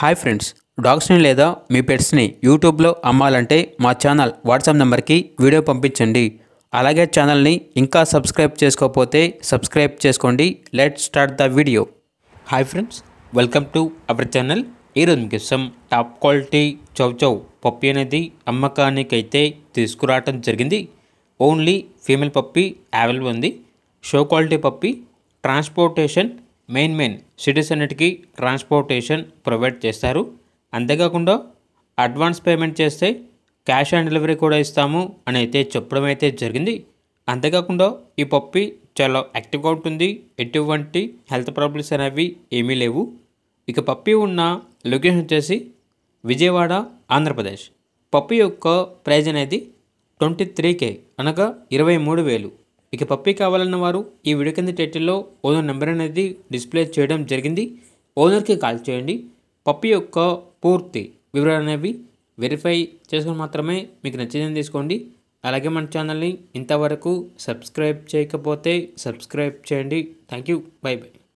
hi friends డాగ్స్ని లేదా మీ పెట్స్ని యూట్యూబ్లో అమ్మాలంటే మా ఛానల్ వాట్సాప్ నెంబర్కి వీడియో పంపించండి అలాగే ఛానల్ని ఇంకా సబ్స్క్రైబ్ చేసుకోకపోతే సబ్స్క్రైబ్ చేసుకోండి let start the video hi friends welcome to our channel ఈరోజు మీకు ఇష్టం టాప్ క్వాలిటీ చౌచౌ పప్పి అనేది అమ్మకానికైతే తీసుకురావటం జరిగింది ఓన్లీ ఫీమేల్ పప్పి అవైలబుల్ ఉంది show quality puppy transportation main main cities అన్నిటికీ ట్రాన్స్పోర్టేషన్ ప్రొవైడ్ చేస్తారు అంతేకాకుండా అడ్వాన్స్ పేమెంట్ చేస్తే క్యాష్ ఆన్ డెలివరీ కూడా ఇస్తాము అని అయితే చెప్పడం అయితే జరిగింది అంతేకాకుండా ఈ పప్పి చాలా యాక్టివ్గా ఉంటుంది ఎటువంటి హెల్త్ ప్రాబ్లమ్స్ అనేవి ఏమీ లేవు ఇక పప్పి ఉన్న లొకేషన్ వచ్చేసి విజయవాడ ఆంధ్రప్రదేశ్ పప్పి యొక్క ప్రైజ్ అనేది ట్వంటీ త్రీ కే అనగా ఇరవై మూడు వేలు ఇక పప్పీ కావాలన్న వారు ఈ వీడియో కింద టైటిల్లో ఓనర్ నెంబర్ అనేది డిస్ప్లే చేయడం జరిగింది ఓనర్కి కాల్ చేయండి పప్పి యొక్క పూర్తి వివరాలు అనేవి వెరిఫై చేసుకుని మాత్రమే మీకు నచ్చిందని తీసుకోండి అలాగే మన ఛానల్ని ఇంతవరకు సబ్స్క్రైబ్ చేయకపోతే సబ్స్క్రైబ్ చేయండి థ్యాంక్ యూ బై బై